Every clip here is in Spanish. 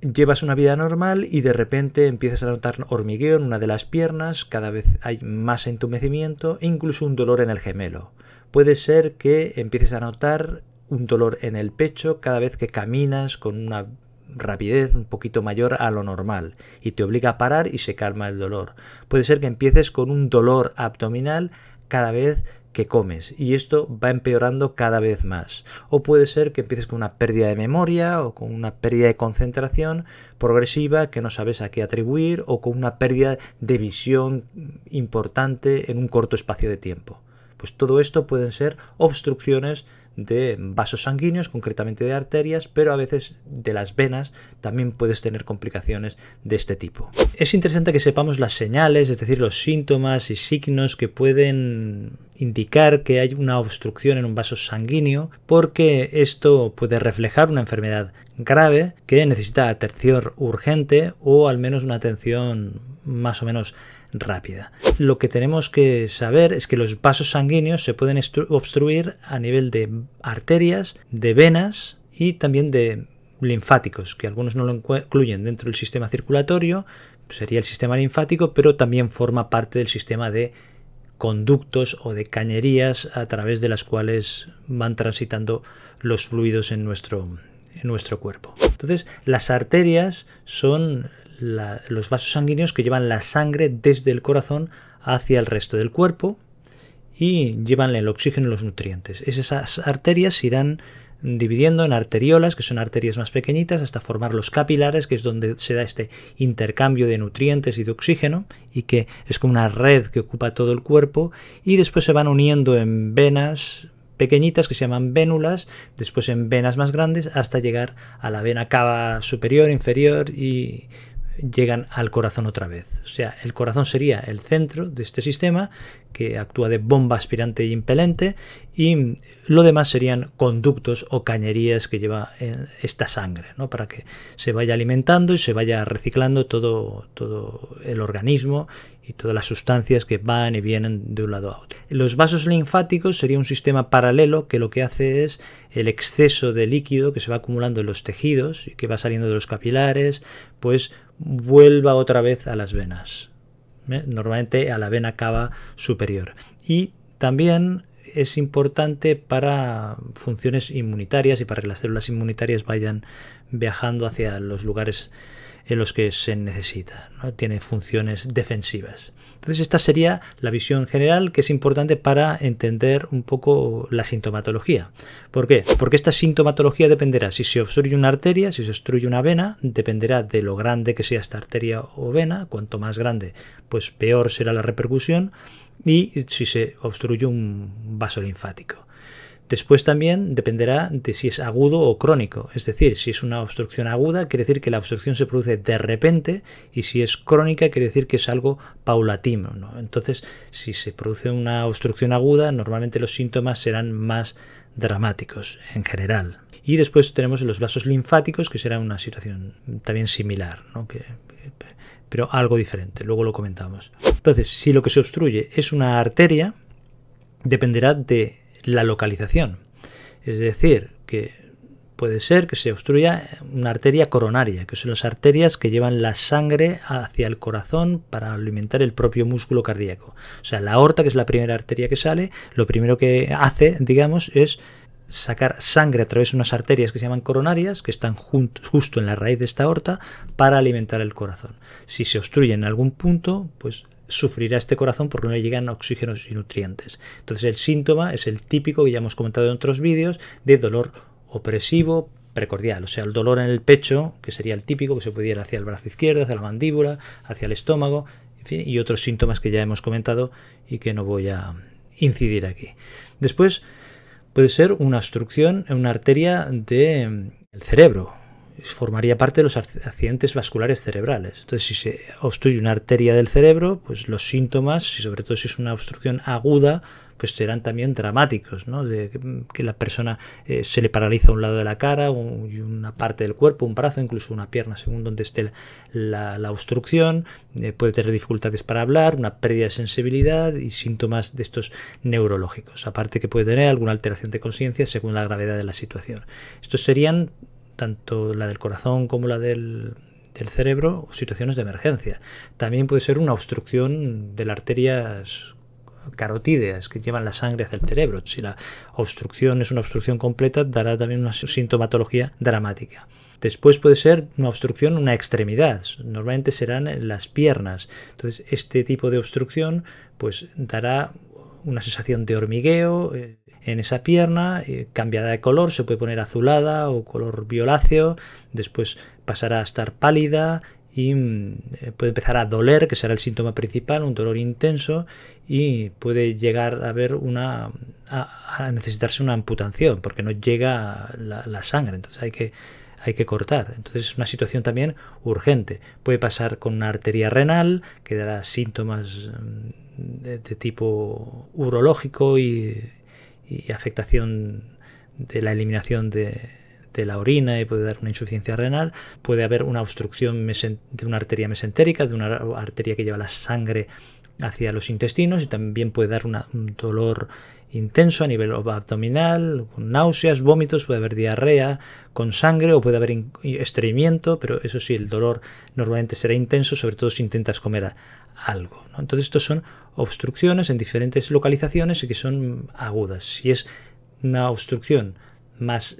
llevas una vida normal y de repente empiezas a notar hormigueo en una de las piernas, cada vez hay más entumecimiento e incluso un dolor en el gemelo. Puede ser que empieces a notar un dolor en el pecho cada vez que caminas con una rapidez un poquito mayor a lo normal y te obliga a parar y se calma el dolor. Puede ser que empieces con un dolor abdominal cada vez que comes y esto va empeorando cada vez más. O puede ser que empieces con una pérdida de memoria o con una pérdida de concentración progresiva que no sabes a qué atribuir o con una pérdida de visión importante en un corto espacio de tiempo. Pues todo esto pueden ser obstrucciones de vasos sanguíneos, concretamente de arterias, pero a veces de las venas también puedes tener complicaciones de este tipo. Es interesante que sepamos las señales, es decir, los síntomas y signos que pueden indicar que hay una obstrucción en un vaso sanguíneo porque esto puede reflejar una enfermedad grave que necesita atención urgente o al menos una atención más o menos rápida. Lo que tenemos que saber es que los vasos sanguíneos se pueden obstruir a nivel de arterias, de venas y también de linfáticos, que algunos no lo incluyen dentro del sistema circulatorio, sería el sistema linfático, pero también forma parte del sistema de conductos o de cañerías a través de las cuales van transitando los fluidos en nuestro, en nuestro cuerpo. Entonces, las arterias son los vasos sanguíneos que llevan la sangre desde el corazón hacia el resto del cuerpo y llevan el oxígeno y los nutrientes. Esas arterias se irán dividiendo en arteriolas, que son arterias más pequeñitas, hasta formar los capilares, que es donde se da este intercambio de nutrientes y de oxígeno, y que es como una red que ocupa todo el cuerpo, y después se van uniendo en venas pequeñitas que se llaman vénulas, después en venas más grandes, hasta llegar a la vena cava superior, inferior y llegan al corazón otra vez. O sea, el corazón sería el centro de este sistema que actúa de bomba aspirante e impelente, y lo demás serían conductos o cañerías que lleva eh, esta sangre, ¿no? para que se vaya alimentando y se vaya reciclando todo, todo el organismo y todas las sustancias que van y vienen de un lado a otro. Los vasos linfáticos sería un sistema paralelo que lo que hace es el exceso de líquido que se va acumulando en los tejidos y que va saliendo de los capilares, pues vuelva otra vez a las venas. ¿eh? normalmente a la vena cava superior. Y también es importante para funciones inmunitarias y para que las células inmunitarias vayan viajando hacia los lugares en los que se necesita, ¿no? tiene funciones defensivas. Entonces esta sería la visión general que es importante para entender un poco la sintomatología. ¿Por qué? Porque esta sintomatología dependerá si se obstruye una arteria, si se obstruye una vena, dependerá de lo grande que sea esta arteria o vena, cuanto más grande, pues peor será la repercusión y si se obstruye un vaso linfático. Después también dependerá de si es agudo o crónico, es decir, si es una obstrucción aguda quiere decir que la obstrucción se produce de repente y si es crónica quiere decir que es algo paulatino. Entonces, si se produce una obstrucción aguda, normalmente los síntomas serán más dramáticos en general. Y después tenemos los vasos linfáticos, que será una situación también similar, pero algo diferente, luego lo comentamos. Entonces, si lo que se obstruye es una arteria, dependerá de la localización. Es decir, que puede ser que se obstruya una arteria coronaria, que son las arterias que llevan la sangre hacia el corazón para alimentar el propio músculo cardíaco. O sea, la aorta, que es la primera arteria que sale, lo primero que hace, digamos, es sacar sangre a través de unas arterias que se llaman coronarias, que están justo en la raíz de esta aorta, para alimentar el corazón. Si se obstruye en algún punto, pues sufrirá este corazón porque no le llegan oxígenos y nutrientes. Entonces el síntoma es el típico que ya hemos comentado en otros vídeos de dolor opresivo precordial, o sea, el dolor en el pecho, que sería el típico, que se pudiera hacia el brazo izquierdo, hacia la mandíbula, hacia el estómago, en fin, y otros síntomas que ya hemos comentado y que no voy a incidir aquí. Después puede ser una obstrucción en una arteria del cerebro, pues, formaría parte de los accidentes vasculares cerebrales. Entonces, si se obstruye una arteria del cerebro, pues los síntomas, y sobre todo si es una obstrucción aguda, pues serán también dramáticos, ¿no? que la persona eh, se le paraliza un lado de la cara, una parte del cuerpo, un brazo, incluso una pierna, según donde esté la, obstrucción, eh, puede tener dificultades para hablar, una pérdida de sensibilidad y síntomas de estos neurológicos, aparte que puede tener alguna alteración de conciencia según la gravedad de la situación. Estos serían tanto la del corazón como la del, del cerebro, situaciones de emergencia. También puede ser una obstrucción de las arterias carotídeas que llevan la sangre hacia el cerebro. Si la obstrucción es una obstrucción completa, dará también una sintomatología dramática. Después puede ser una obstrucción, en una extremidad. Normalmente serán las piernas. Entonces, este tipo de obstrucción pues dará una sensación de hormigueo, eh, en esa pierna, eh, cambiada de color, se puede poner azulada o color violáceo, después pasará a estar pálida y mm, eh, puede empezar a doler, que será el síntoma principal, un dolor intenso y puede llegar a haber una a, necesitarse una amputación porque no llega la, sangre, entonces hay que hay que cortar. Entonces es una situación también urgente. Puede pasar con una arteria renal que dará síntomas mm, de tipo urológico y y afectación de la eliminación de, la orina y puede dar una insuficiencia renal, puede haber una obstrucción de una arteria mesentérica, de una arteria que lleva la sangre hacia los intestinos y también puede dar un dolor intenso a nivel abdominal, náuseas, vómitos, puede haber diarrea, con sangre o puede haber estreñimiento, pero eso sí, el dolor normalmente será intenso, sobre todo si intentas comer algo. Entonces, estos son obstrucciones en diferentes localizaciones y que son agudas. Si es una obstrucción más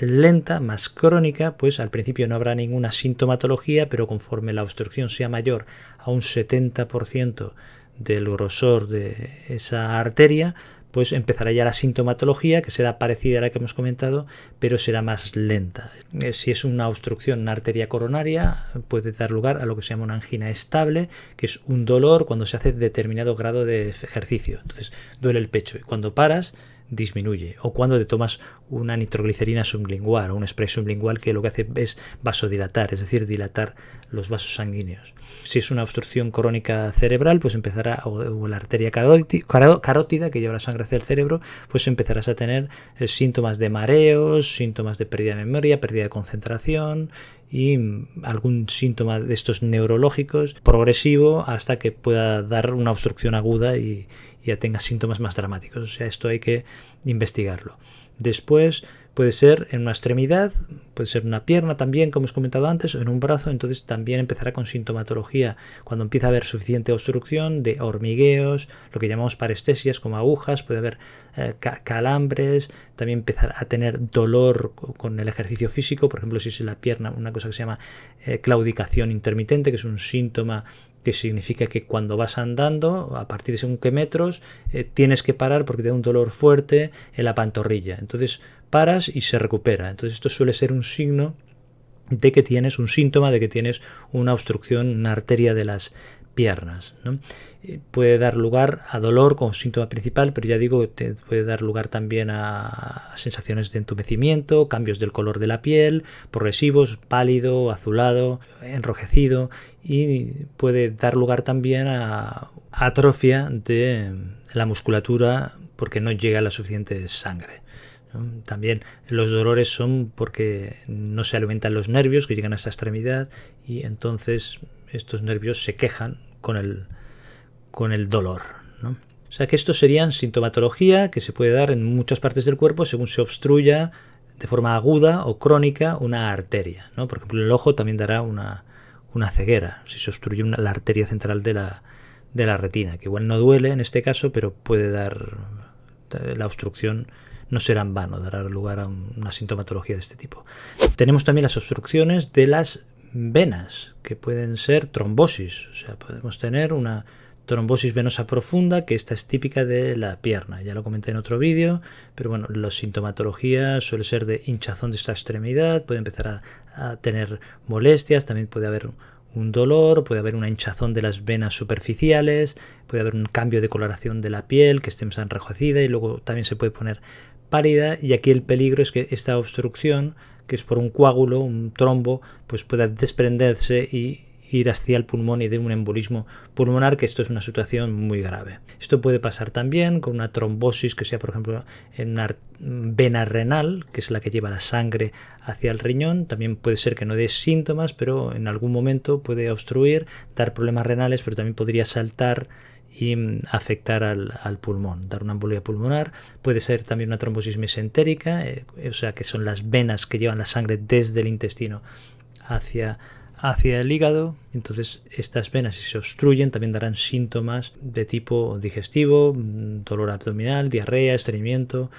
eh, lenta, más crónica, pues al principio no habrá ninguna sintomatología, pero conforme la obstrucción sea mayor a un 70% del grosor de esa arteria, pues empezará ya la sintomatología, que será parecida a la que hemos comentado, pero será más lenta. Eh, si es una obstrucción en la arteria coronaria, puede dar lugar a lo que se llama una angina estable, que es un dolor cuando se hace determinado grado de ejercicio. Entonces duele el pecho y cuando paras disminuye. O cuando te tomas una nitroglicerina sublingual o un spray sublingual que lo que hace es vasodilatar, es decir, dilatar los vasos sanguíneos. Si es una obstrucción crónica cerebral, pues empezará, o, la arteria carótida que lleva la sangre hacia el cerebro, pues empezarás a tener eh, síntomas de mareos, síntomas de pérdida de memoria, pérdida de concentración y mm, algún síntoma de estos neurológicos progresivo hasta que pueda dar una obstrucción aguda y, ya tenga síntomas más dramáticos. O sea, esto hay que investigarlo. Después puede ser en una extremidad, puede ser una pierna también, como os he comentado antes, o en un brazo, entonces también empezará con sintomatología cuando empieza a haber suficiente obstrucción de hormigueos, lo que llamamos parestesias como agujas, puede haber eh, calambres, también empezar a tener dolor con el ejercicio físico, por ejemplo, si es en la pierna, una cosa que se llama eh, claudicación intermitente, que es un síntoma que significa que cuando vas andando, a partir de según qué metros, eh, tienes que parar porque te da un dolor fuerte en la pantorrilla. Entonces paras y se recupera. Entonces esto suele ser un signo de que tienes un síntoma de que tienes una obstrucción, la arteria de las piernas. Eh, puede dar lugar a dolor como síntoma principal, pero ya digo, te puede dar lugar también a sensaciones de entumecimiento, cambios del color de la piel, progresivos, pálido, azulado, enrojecido, y puede dar lugar también a atrofia de la musculatura porque no llega la suficiente sangre. También los dolores son porque no se alimentan los nervios que llegan a esa extremidad y entonces estos nervios se quejan con el, con el dolor. O sea que estos serían sintomatología que se puede dar en muchas partes del cuerpo según se obstruya de forma aguda o crónica una arteria. ¿no? Por ejemplo, el ojo también dará una, una ceguera, si se obstruye una, la arteria central de la, de la retina, que igual no duele en este caso, pero puede dar eh, la obstrucción no será en vano, dará lugar a una sintomatología de este tipo. Tenemos también las obstrucciones de las venas, que pueden ser trombosis, o sea, podemos tener una trombosis venosa profunda, que esta es típica de la pierna, ya lo comenté en otro vídeo, pero bueno, la sintomatología suele ser de hinchazón de esta extremidad, puede empezar a, tener molestias, también puede haber un dolor, puede haber una hinchazón de las venas superficiales, puede haber un cambio de coloración de la piel, que esté más enrojecida y luego también se puede poner pálida y aquí el peligro es que esta obstrucción, que es por un coágulo, un trombo, pues pueda desprenderse y ir hacia el pulmón y de un embolismo pulmonar, que esto es una situación muy grave. Esto puede pasar también con una trombosis que sea, por ejemplo, en una vena renal, que es la que lleva la sangre hacia el riñón. También puede ser que no dé síntomas, pero en algún momento puede obstruir, dar problemas renales, pero también podría saltar y mm, afectar al, pulmón, dar una embolia pulmonar. Puede ser también una trombosis mesentérica, eh, o sea que son las venas que llevan la sangre desde el intestino hacia hacia el hígado. Entonces estas venas si se obstruyen también darán síntomas de tipo digestivo, mm, dolor abdominal, diarrea, estreñimiento,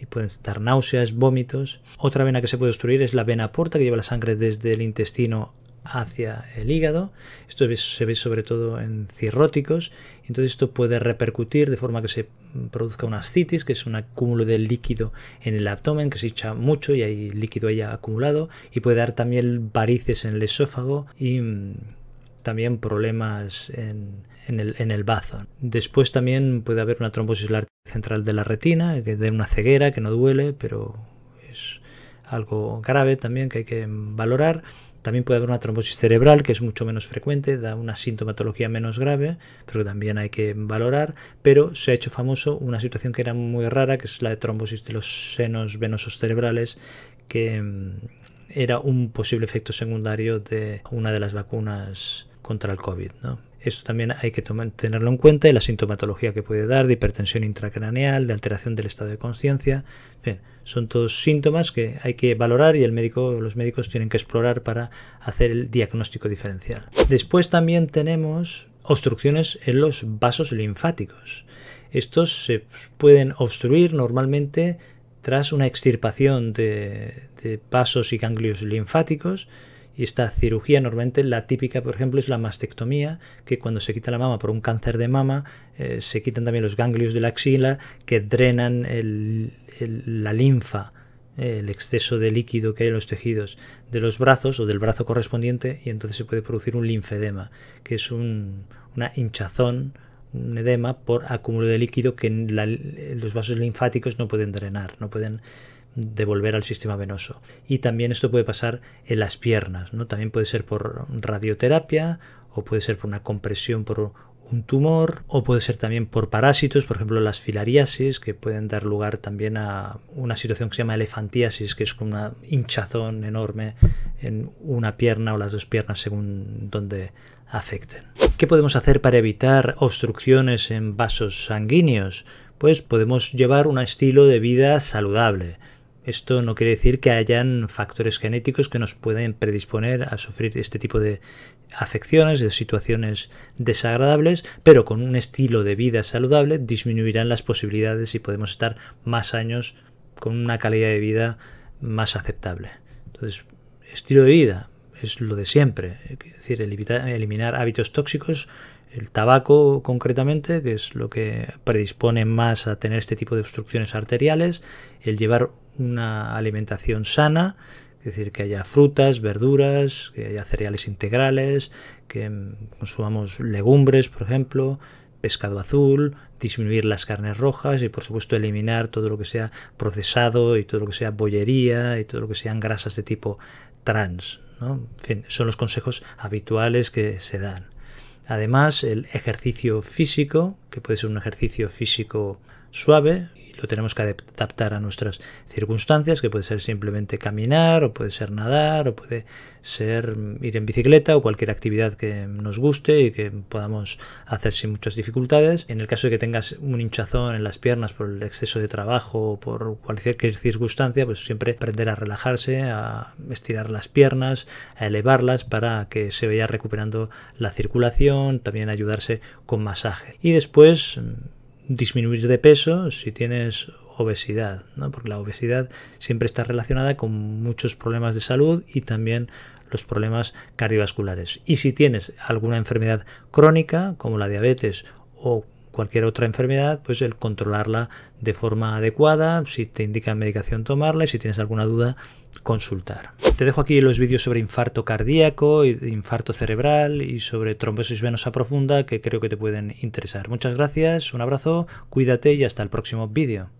y pueden dar náuseas, vómitos. Otra vena que se puede obstruir es la vena porta que lleva la sangre desde el intestino hacia el hígado. Esto se ve sobre todo en cirróticos. Entonces esto puede repercutir de forma que se produzca una ascitis, que es un acúmulo de líquido en el abdomen, que se echa mucho y hay líquido ahí acumulado. Y puede dar también varices en el esófago y mm, también problemas en, el, bazo. Después también puede haber una trombosis central de la retina, que de una ceguera que no duele, pero es algo grave también que hay que valorar también puede haber una trombosis cerebral, que es mucho menos frecuente, da una sintomatología menos grave, pero también hay que valorar. Pero se ha hecho famoso una situación que era muy rara, que es la de trombosis de los senos venosos cerebrales, que mm, era un posible efecto secundario de una de las vacunas contra el COVID. ¿no? Esto también hay que tenerlo en cuenta y la sintomatología que puede dar de hipertensión intracraneal, de alteración del estado de conciencia. Son todos síntomas que hay que valorar y el médico, los médicos tienen que explorar para hacer el diagnóstico diferencial. Después también tenemos obstrucciones en los vasos linfáticos. Estos se pueden obstruir normalmente tras una extirpación de, de vasos y ganglios linfáticos y esta cirugía normalmente la típica, por ejemplo, es la mastectomía, que cuando se quita la mama por un cáncer de mama, eh, se quitan también los ganglios de la axila que drenan la linfa eh, el exceso de líquido que hay en los tejidos de los brazos o del brazo correspondiente y entonces se puede producir un linfedema, que es una hinchazón, un edema por acúmulo de líquido que los vasos linfáticos no pueden drenar, no pueden devolver al sistema venoso. Y también esto puede pasar en las piernas, ¿no? También puede ser por radioterapia o puede ser por una compresión por un tumor o puede ser también por parásitos, por ejemplo las filariasis, que pueden dar lugar también a una situación que se llama elefantiasis, que es como una hinchazón enorme en una pierna o las dos piernas según donde afecten. ¿Qué podemos hacer para evitar obstrucciones en vasos sanguíneos? Pues podemos llevar un estilo de vida saludable. Esto no quiere decir que hayan factores genéticos que nos pueden predisponer a sufrir este tipo de afecciones, de situaciones desagradables, pero con un estilo de vida saludable disminuirán las posibilidades y podemos estar más años con una calidad de vida más aceptable. Entonces, estilo de vida es lo de siempre, es decir, eliminar hábitos tóxicos, el tabaco concretamente, que es lo que predispone más a tener este tipo de obstrucciones arteriales, el llevar una alimentación sana, es decir, que haya frutas, verduras, que haya cereales integrales, que consumamos legumbres, por ejemplo, pescado azul, disminuir las carnes rojas y por supuesto eliminar todo lo que sea procesado y todo lo que sea bollería y todo lo que sean grasas de tipo trans. En fin, son los consejos habituales que se dan. Además, el ejercicio físico, que puede ser un ejercicio físico suave, lo tenemos que adaptar a nuestras circunstancias, que puede ser simplemente caminar, o puede ser nadar, o puede ser mm, ir en bicicleta, o cualquier actividad que nos guste y que podamos hacer sin muchas dificultades. En el caso de que tengas un hinchazón en las piernas por el exceso de trabajo o por cualquier circunstancia, pues siempre aprender a relajarse, a estirar las piernas, a elevarlas para que se vaya recuperando la circulación, también ayudarse con masaje. Y después mm, disminuir de peso si tienes obesidad, ¿no? porque la obesidad siempre está relacionada con muchos problemas de salud y también los problemas cardiovasculares. Y si tienes alguna enfermedad crónica, como la diabetes o cualquier otra enfermedad, pues el controlarla de forma adecuada, si te indican medicación tomarla y si tienes alguna duda consultar. Te dejo aquí los vídeos sobre infarto cardíaco, infarto cerebral y sobre trombosis venosa profunda que creo que te pueden interesar. Muchas gracias, un abrazo, cuídate y hasta el próximo vídeo.